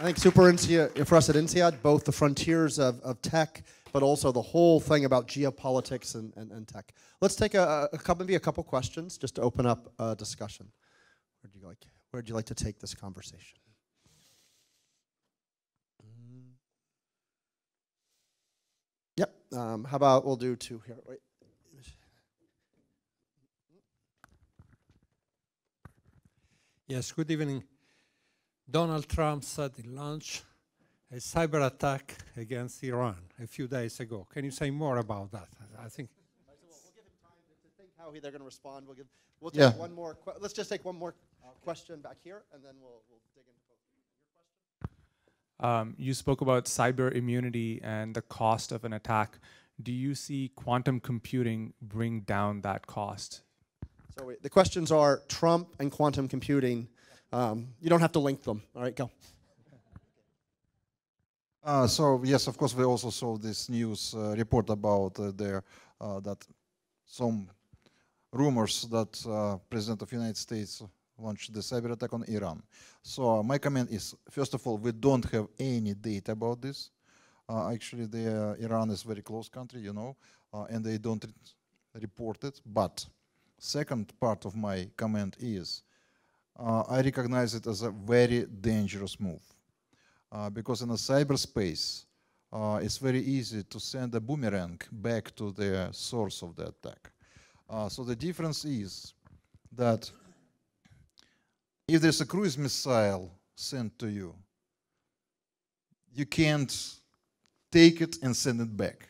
I think super INSEAD, for us at INSEAD, both the frontiers of, of tech, but also the whole thing about geopolitics and, and, and tech. Let's take a, a couple, maybe a couple questions just to open up a discussion. Where'd you like, where'd you like to take this conversation? Mm. Yep, um, how about we'll do two here, wait. Yes, good evening. Donald Trump said he launched a cyber attack against Iran a few days ago. Can you say more about that? I think. we'll, give him time to think how they're going to respond. We'll give. We'll take yeah. one more. let's just take one more okay. question back here, and then we'll, we'll dig into both. Your question. Um, you spoke about cyber immunity and the cost of an attack. Do you see quantum computing bring down that cost? So we, the questions are Trump and quantum computing. Um, you don't have to link them. All right, go. Uh, so yes, of course, we also saw this news uh, report about uh, there uh, that some rumors that uh, President of United States launched the cyber attack on Iran. So uh, my comment is, first of all, we don't have any data about this. actually, the, Iran is very close country, you know, and they don't re report it. But second part of my comment is uh, I recognize it as a very dangerous move. Uh, because in a cyberspace, uh, it's very easy to send a boomerang back to the source of the attack. Uh, so the difference is that if there's a cruise missile sent to you, you can't take it and send it back.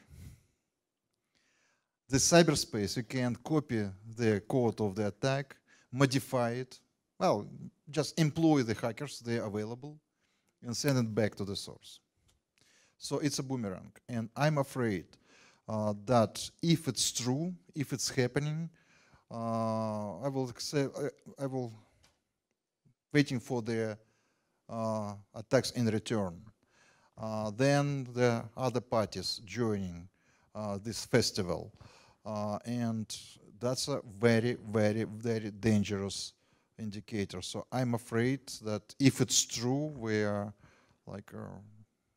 The cyberspace, you can copy the code of the attack, modify it, well, just employ the hackers, they're available, and send it back to the source. So it's a boomerang. And I'm afraid uh, that if it's true, if it's happening, uh, I will say I, I, will waiting for the uh, attacks in return. Uh, then the other parties joining uh, this festival. Uh, and that's a very, very, very dangerous indicator. So I'm afraid that if it's true, we're like, uh,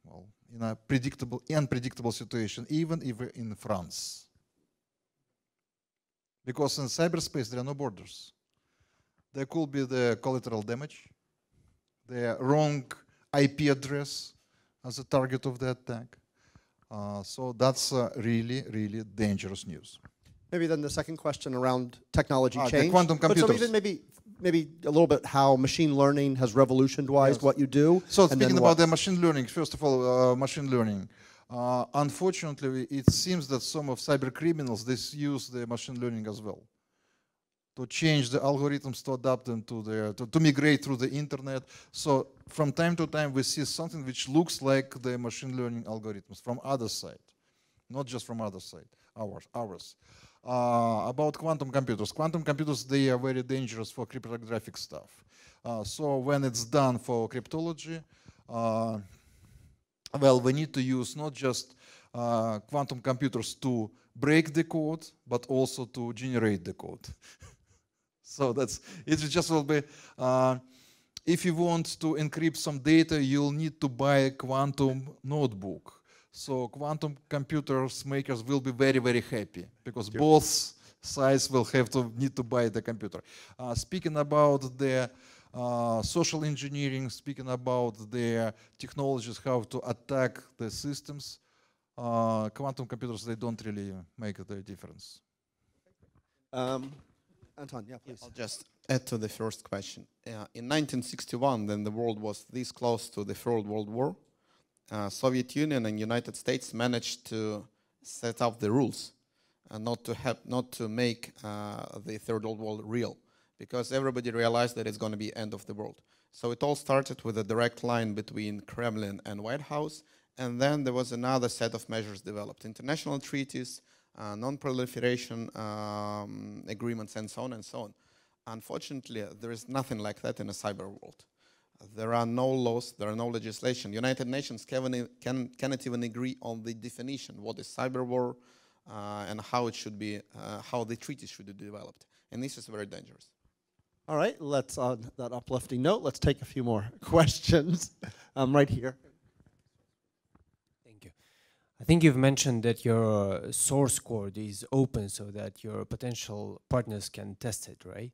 well, in a predictable, unpredictable situation, even if we're in France. Because in cyberspace, there are no borders. There could be the collateral damage, the wrong IP address as a target of the attack. Uh, so that's uh, really, really dangerous news. Maybe then the second question around technology uh, change. The quantum computers. But so even maybe maybe a little bit how machine learning has revolutionized yes. what you do. So speaking about the machine learning, first of all, uh, machine learning. Uh, unfortunately, it seems that some of cyber criminals they use the machine learning as well to change the algorithms to adapt them to the to, to migrate through the internet. So from time to time, we see something which looks like the machine learning algorithms from other side, not just from other side, ours, ours. Uh, about quantum computers. Quantum computers, they are very dangerous for cryptographic stuff. Uh, so when it's done for cryptology, uh, well, we need to use not just uh, quantum computers to break the code, but also to generate the code. so that's, it's just will be, uh, if you want to encrypt some data, you'll need to buy a quantum notebook so quantum computers makers will be very, very happy because yep. both sides will have to need to buy the computer. Uh, speaking about the uh, social engineering, speaking about the technologies, how to attack the systems, uh, quantum computers, they don't really make the difference. Um, Anton, yeah, please. I'll just add to the first question. Uh, in 1961, then the world was this close to the Third World War. Uh, Soviet Union and United States managed to set up the rules and uh, not to have not to make uh, the third world war real because everybody realized that it's going to be end of the world so it all started with a direct line between kremlin and white house and then there was another set of measures developed international treaties uh, non-proliferation um, agreements and so on and so on unfortunately there is nothing like that in a cyber world there are no laws, there are no legislation. United Nations can, can, cannot even agree on the definition, what is cyber war uh, and how it should be, uh, how the treaty should be developed. And this is very dangerous. All right, let's, on that uplifting note, let's take a few more questions um, right here. Thank you. I think you've mentioned that your source code is open so that your potential partners can test it, right?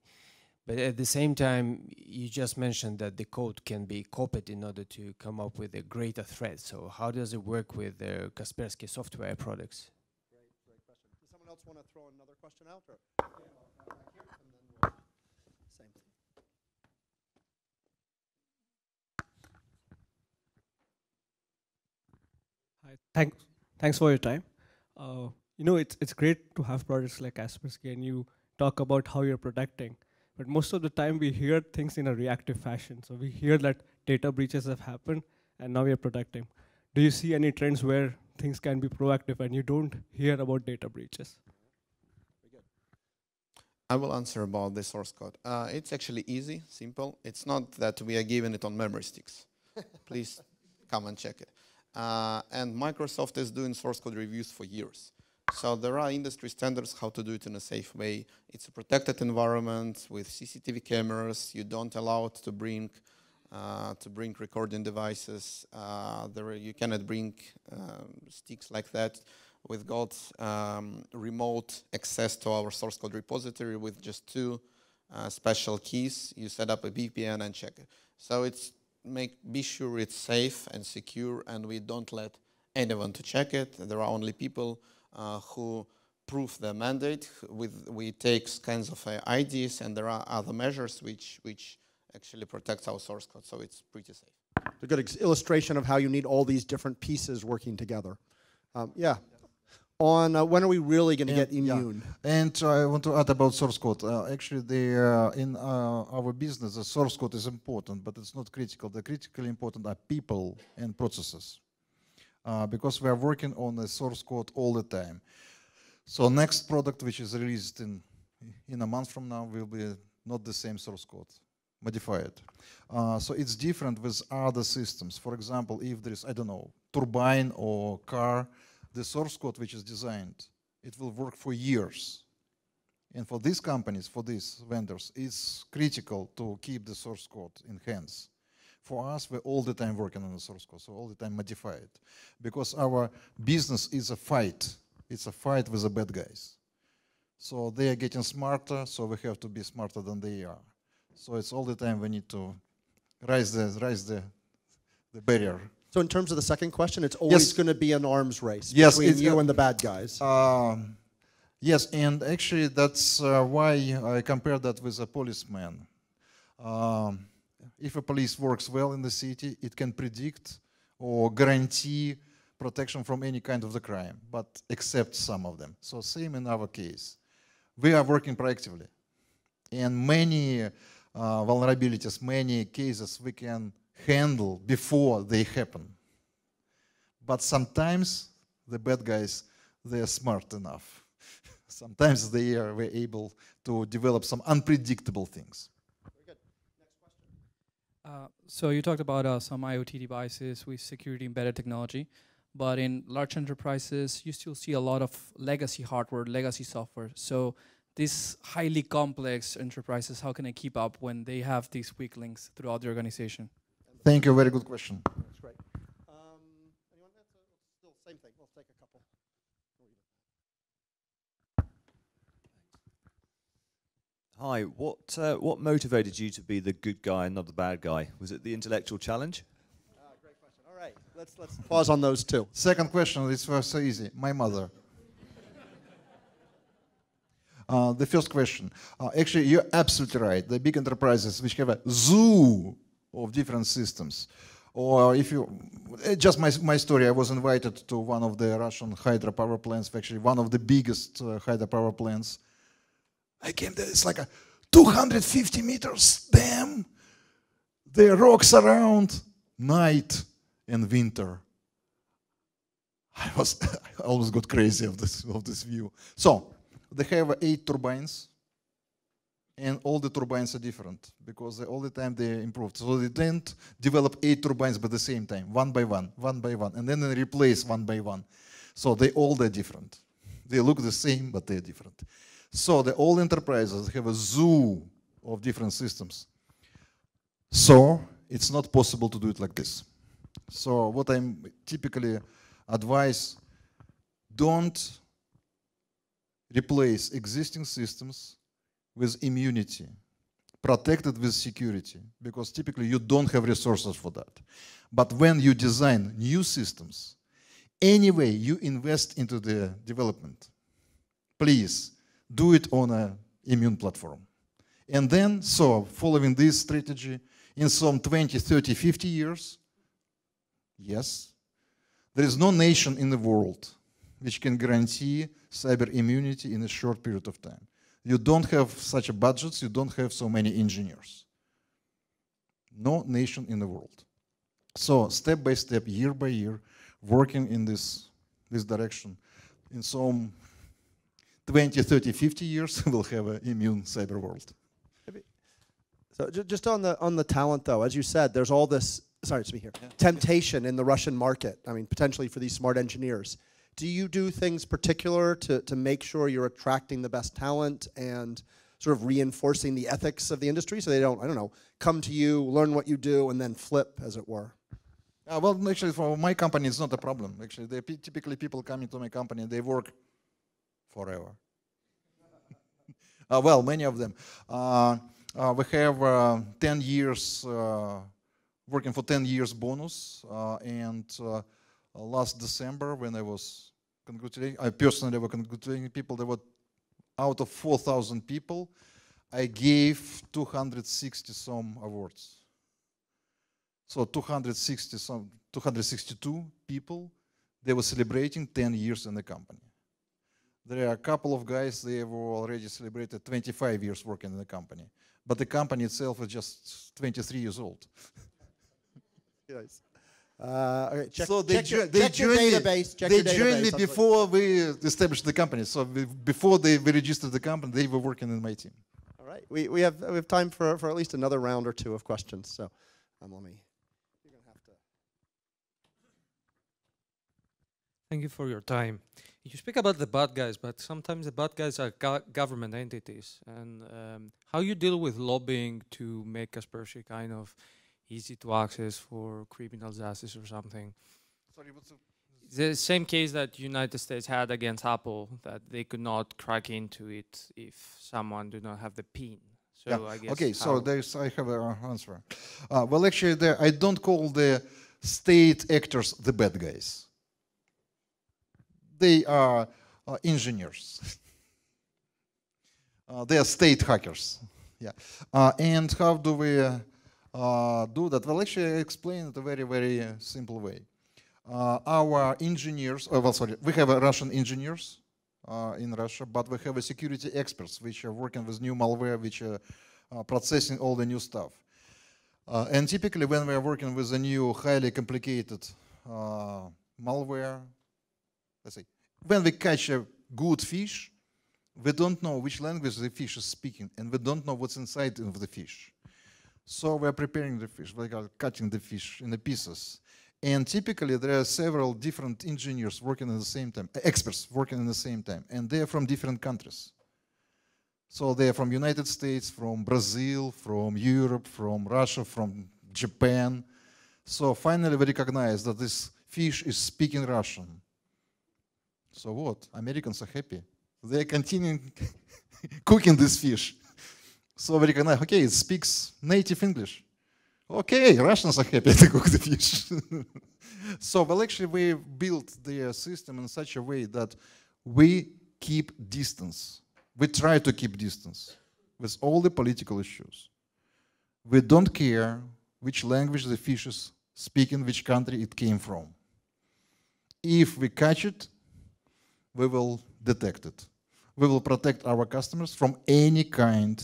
But at the same time, you just mentioned that the code can be copied in order to come up with a greater threat. So how does it work with the uh, Kaspersky software products? Great, great question. Does someone else want to throw another question out? Or? Same thing. Hi, thanks for your time. Uh, you know, it's, it's great to have products like Kaspersky and you talk about how you're protecting. But most of the time, we hear things in a reactive fashion. So we hear that data breaches have happened, and now we are protecting. Do you see any trends where things can be proactive and you don't hear about data breaches? I will answer about the source code. Uh, it's actually easy, simple. It's not that we are giving it on memory sticks. Please come and check it. Uh, and Microsoft is doing source code reviews for years. So there are industry standards how to do it in a safe way. It's a protected environment with CCTV cameras. You don't allow it to bring uh, to bring recording devices. Uh, there you cannot bring um, sticks like that. We've got um, remote access to our source code repository with just two uh, special keys. You set up a VPN and check it. So it's make be sure it's safe and secure, and we don't let anyone to check it. There are only people uh, who prove the mandate. With, we take scans of uh, IDs, and there are other measures which, which actually protect our source code, so it's pretty safe. It's a good illustration of how you need all these different pieces working together. Um, yeah. On uh, when are we really going to get immune? Yeah. And uh, I want to add about source code. Uh, actually, the, uh, in our business, the source code is important, but it's not critical. The critically important are people and processes uh, because we are working on the source code all the time. So next product, which is released in, in a month from now, will be not the same source code, modified. Uh, so it's different with other systems. For example, if there is, I don't know, turbine or car, the source code which is designed, it will work for years. And for these companies, for these vendors, it's critical to keep the source code in hands. For us, we're all the time working on the source code, so all the time modify it. Because our business is a fight. It's a fight with the bad guys. So they are getting smarter, so we have to be smarter than they are. So it's all the time we need to rise the, raise the, the barrier. So in terms of the second question, it's always yes. going to be an arms race yes, between you and the bad guys. Um, yes, and actually that's uh, why I compare that with a policeman. Um, if a police works well in the city, it can predict or guarantee protection from any kind of the crime, but except some of them. So same in our case. We are working proactively. And many uh, vulnerabilities, many cases we can handle before they happen. But sometimes the bad guys, they are smart enough. sometimes they are able to develop some unpredictable things. Uh, so you talked about uh, some IoT devices with security embedded technology, but in large enterprises, you still see a lot of legacy hardware, legacy software. So these highly complex enterprises, how can they keep up when they have these weak links throughout the organization? Thank you. Very good question. Hi. What uh, what motivated you to be the good guy and not the bad guy? Was it the intellectual challenge? Uh, great question. All right. Let's let's pause on those two. Second question. This was so easy. My mother. uh, the first question. Uh, actually, you're absolutely right. The big enterprises which have a zoo of different systems, or if you eh, just my, my story i was invited to one of the russian hydropower plants actually one of the biggest uh, hydropower plants I came there, it's like a 250 meters, dam. The rocks around night and winter. I was I always got crazy of this of this view. So they have eight turbines, and all the turbines are different because all the time they improved. So they didn't develop eight turbines by the same time, one by one, one by one, and then they replace one by one. So they all they're different. They look the same, but they're different. So the old enterprises have a zoo of different systems. So it's not possible to do it like this. So what I typically advise, don't replace existing systems with immunity, protected with security, because typically you don't have resources for that. But when you design new systems, anyway you invest into the development, please do it on an immune platform. And then, so following this strategy, in some 20, 30, 50 years, yes, there is no nation in the world which can guarantee cyber immunity in a short period of time. You don't have such a budget, you don't have so many engineers. No nation in the world. So step by step, year by year, working in this, this direction. In some 20, 30, 50 years, we'll have an immune cyber world. So just on the on the talent though, as you said, there's all this sorry to me here yeah. temptation in the Russian market. I mean, potentially for these smart engineers. Do you do things particular to to make sure you're attracting the best talent and sort of reinforcing the ethics of the industry so they don't I don't know come to you, learn what you do, and then flip, as it were? Uh, well, actually, for my company, it's not a problem. Actually, they typically people coming to my company, they work forever. uh, well, many of them. Uh, uh, we have uh, 10 years, uh, working for 10 years bonus. Uh, and last December, when I was congratulating, I personally was congratulating people, there were out of 4,000 people, I gave 260 some awards. So 260 some, 262 people, they were celebrating 10 years in the company. There are a couple of guys, they have already celebrated 25 years working in the company. But the company itself is just 23 years old. yes. Uh, okay, check, so they, joined, database, they joined me before we established the company. So we, before they registered the company, they were working in my team. All right, we, we have we have time for, for at least another round or two of questions. So, um, let me. You're gonna have to. Thank you for your time. You speak about the bad guys, but sometimes the bad guys are go government entities. And um, how you deal with lobbying to make Kaspersky kind of easy to access for criminal justice or something? Sorry, what's the same case that United States had against Apple that they could not crack into it if someone do not have the pin. So yeah. I guess okay, so there's I have an uh, answer. Uh, well, actually, there, I don't call the state actors the bad guys they are uh, engineers. uh, they are state hackers. Yeah. Uh, and how do we uh, do that? Well, actually, I explain it a very, very uh, simple way. Uh, our engineers, oh, well, sorry, we have Russian engineers in Russia, but we have security experts which are working with new malware, which are processing all the new stuff. and typically, when we are working with a new highly complicated malware, Let's say, when we catch a good fish, we don't know which language the fish is speaking, and we don't know what's inside of the fish. So we're preparing the fish, we are cutting the fish the pieces. And typically there are several different engineers working at the same time, eh, experts working at the same time, and they are from different countries. So they are from United States, from Brazil, from Europe, from Russia, from Japan. So finally we recognize that this fish is speaking Russian so what? Americans are happy. They are continuing cooking this fish. So we recognize, okay, it speaks native English. Okay, Russians are happy to cook the fish. so, well, actually, we built the uh, system in such a way that we keep distance. We try to keep distance with all the political issues. We don't care which language the fish is speaking, which country it came from. If we catch it, we will detect it. We will protect our customers from any kind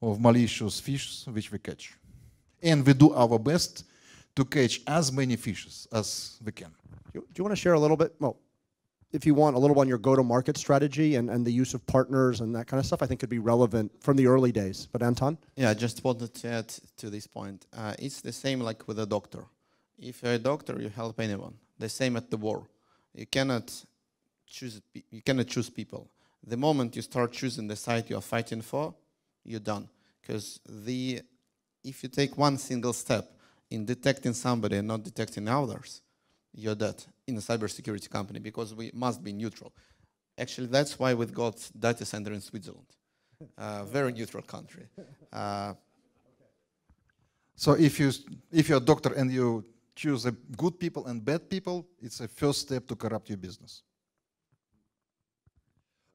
of malicious fish which we catch. And we do our best to catch as many fishes as we can. Do you want to share a little bit? Well, if you want, a little on your go-to-market strategy and, and the use of partners and that kind of stuff, I think could be relevant from the early days. But Anton? Yeah, I just wanted to add to this point. Uh, it's the same like with a doctor. If you're a doctor, you help anyone. The same at the war. You cannot choose, you cannot choose people. The moment you start choosing the side you are fighting for, you're done. Because the, if you take one single step in detecting somebody and not detecting others, you're dead in a cybersecurity company because we must be neutral. Actually, that's why we've got data center in Switzerland, uh, very neutral country. Uh, so if you if you're a doctor and you choose good people and bad people, it's a first step to corrupt your business.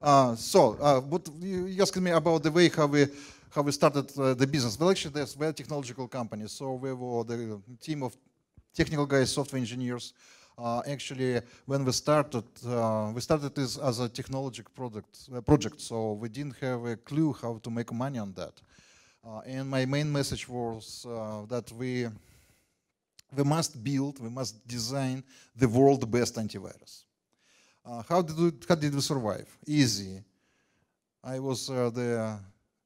Uh, so, uh, you, you asked me about the way how we how we started uh, the business. Well, actually, there's we're a technological company, so we were the team of technical guys, software engineers. Uh, actually, when we started, э, we started this as a technological product э, project, so we didn't have a clue how to make money on that. and my main message was that we we must build, we must design the world best antivirus. Uh, how, did we, how did we survive? Easy. I was uh, the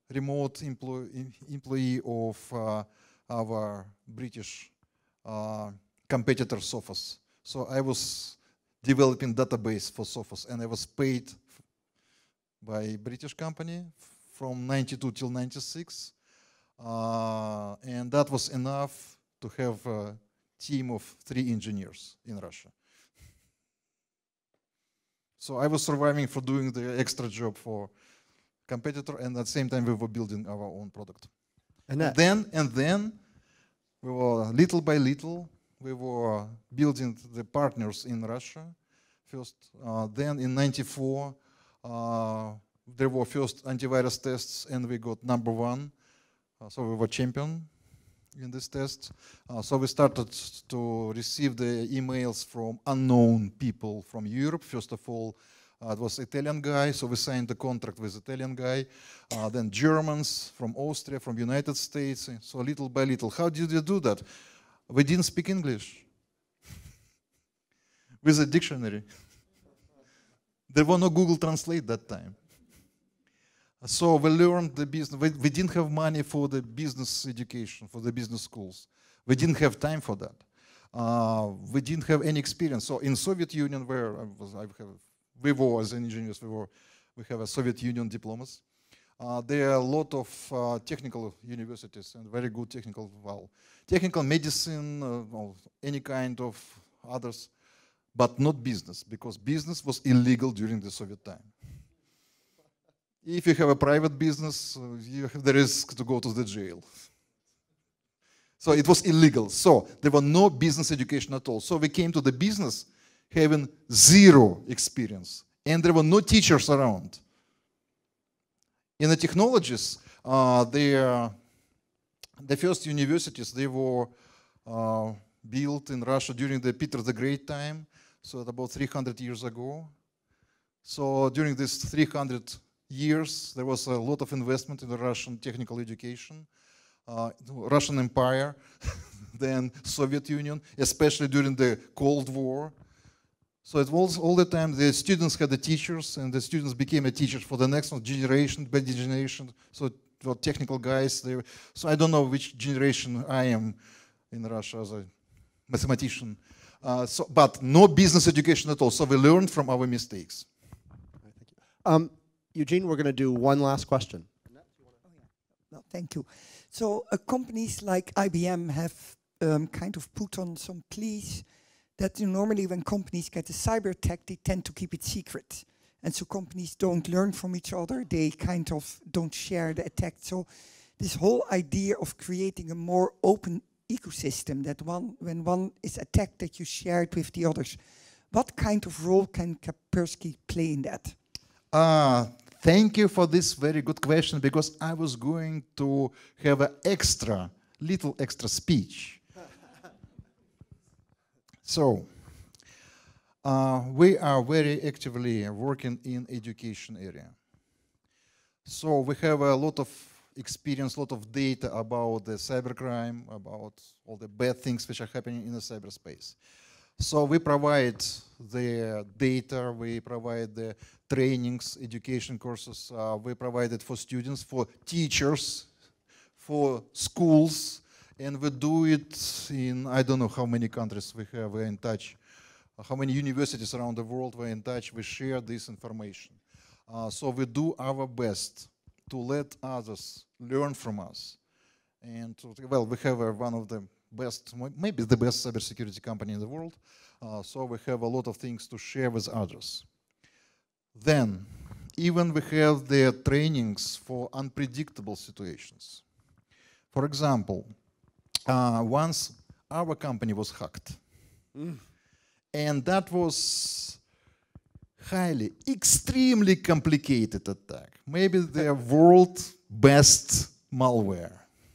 remote employee, employee of uh, our British uh, competitor's office. So I was developing database for Sophos, and I was paid by British company from 92 till 96. Uh, and that was enough to have a team of three engineers in Russia. So I was surviving for doing the extra job for competitor, and at the same time we were building our own product. And, and then and then we were little by little we were building the partners in Russia. First, uh, then in '94 uh, there were first antivirus tests, and we got number one, uh, so we were champion in this test. Uh, so we started to receive the emails from unknown people from Europe. First of all, uh, it was Italian guy, so we signed the contract with Italian guy. Uh, then Germans from Austria, from United States. Uh, so little by little, how did you do that? We didn't speak English with a dictionary. there were no Google Translate that time. So we learned the business. We, we didn't have money for the business education, for the business schools. We didn't have time for that. Uh, we didn't have any experience. So in Soviet Union, where I was, I have, we were as engineers, we were, we have a Soviet Union diplomas. Uh, there are a lot of uh, technical universities and very good technical, well, technical medicine, or uh, any kind of others, but not business because business was illegal during the Soviet time. If you have a private business, uh, you have the risk to go to the jail. So it was illegal. So there was no business education at all. So we came to the business having zero experience, and there were no teachers around. In the technologies, uh, the, uh, the first universities they were uh, built in Russia during the Peter the Great time, so about 300 years ago. So during this 300 years, there was a lot of investment in the Russian technical education, uh, Russian Empire, then Soviet Union, especially during the Cold War. So it was all the time the students had the teachers, and the students became a teacher for the next generation by generation. So were technical guys. They were, so I don't know which generation I am in Russia as a mathematician. Uh, so, but no business education at all. So we learned from our mistakes. Um, Eugene, we're going to do one last question. No, thank you. So uh, companies like IBM have um, kind of put on some pleas that you know, normally when companies get a cyber attack, they tend to keep it secret. And so companies don't learn from each other. They kind of don't share the attack. So this whole idea of creating a more open ecosystem that one, when one is attacked, that you share it with the others. What kind of role can Kaspersky play in that? Uh, Thank you for this very good question because I was going to have an extra, little extra speech. so, uh, we are very actively working in education area. So we have a lot of experience, a lot of data about the cybercrime, about all the bad things which are happening in the cyberspace. So we provide the data, we provide the trainings, education courses uh, were provided for students, for teachers, for schools, and we do it in, I don't know how many countries we have, we're in touch, uh, how many universities around the world we're in touch, we share this information. Uh, so we do our best to let others learn from us. And to, well, we have uh, one of the best, maybe the best cybersecurity company in the world. Uh, so we have a lot of things to share with others. Then, even we have the trainings for unpredictable situations. For example, uh, once our company was hacked. Mm. And that was highly, extremely complicated attack. Maybe the world's best malware,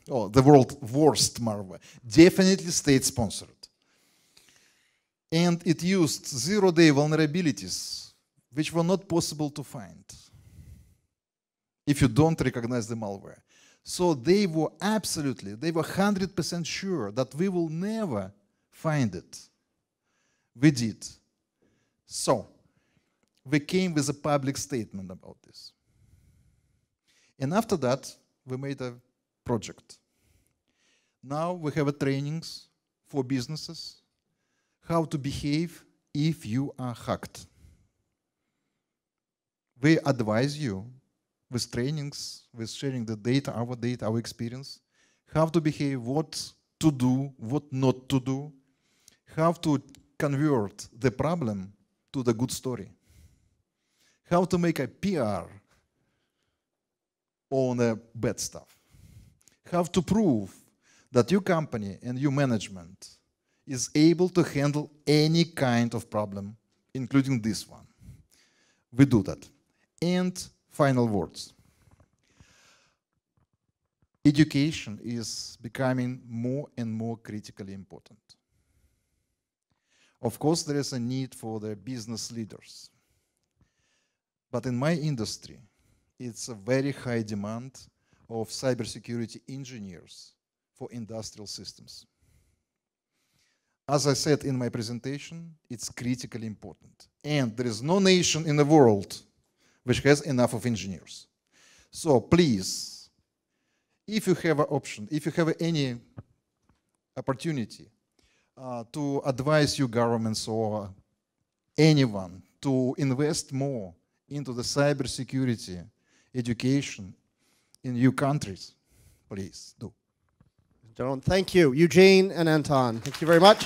or the world's worst malware, definitely state-sponsored. And it used zero-day vulnerabilities which were not possible to find if you don't recognize the malware. So they were absolutely, they were 100% sure that we will never find it. We did. So we came with a public statement about this. And after that, we made a project. Now we have trainings for businesses, how to behave if you are hacked we advise you with trainings, with sharing the data, our data, our experience, how to behave, what to do, what not to do, how to convert the problem to the good story, how to make a PR on the bad stuff, how to prove that your company and your management is able to handle any kind of problem, including this one. We do that. And final words. Education is becoming more and more critically important. Of course, there is a need for the business leaders. But in my industry, it's a very high demand of cybersecurity engineers for industrial systems. As I said in my presentation, it's critically important. And there is no nation in the world which has enough of engineers. So please, if you have an option, if you have any opportunity uh, to advise your governments or anyone to invest more into the cybersecurity education in your countries, please do. do Thank you, Eugene and Anton. Thank you very much.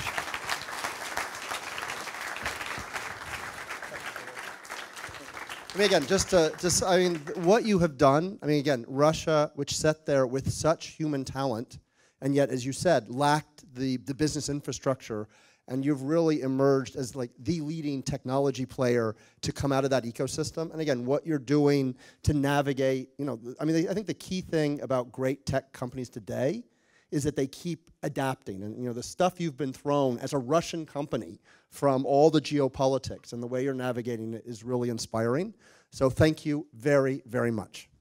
I mean, again, just to, just, I mean, what you have done, I mean, again, Russia, which sat there with such human talent, and yet, as you said, lacked the, the business infrastructure, and you've really emerged as like the leading technology player to come out of that ecosystem. And again, what you're doing to navigate, you know, I mean, I think the key thing about great tech companies today is that they keep adapting. And you know, the stuff you've been thrown as a Russian company from all the geopolitics and the way you're navigating it is really inspiring. So thank you very, very much.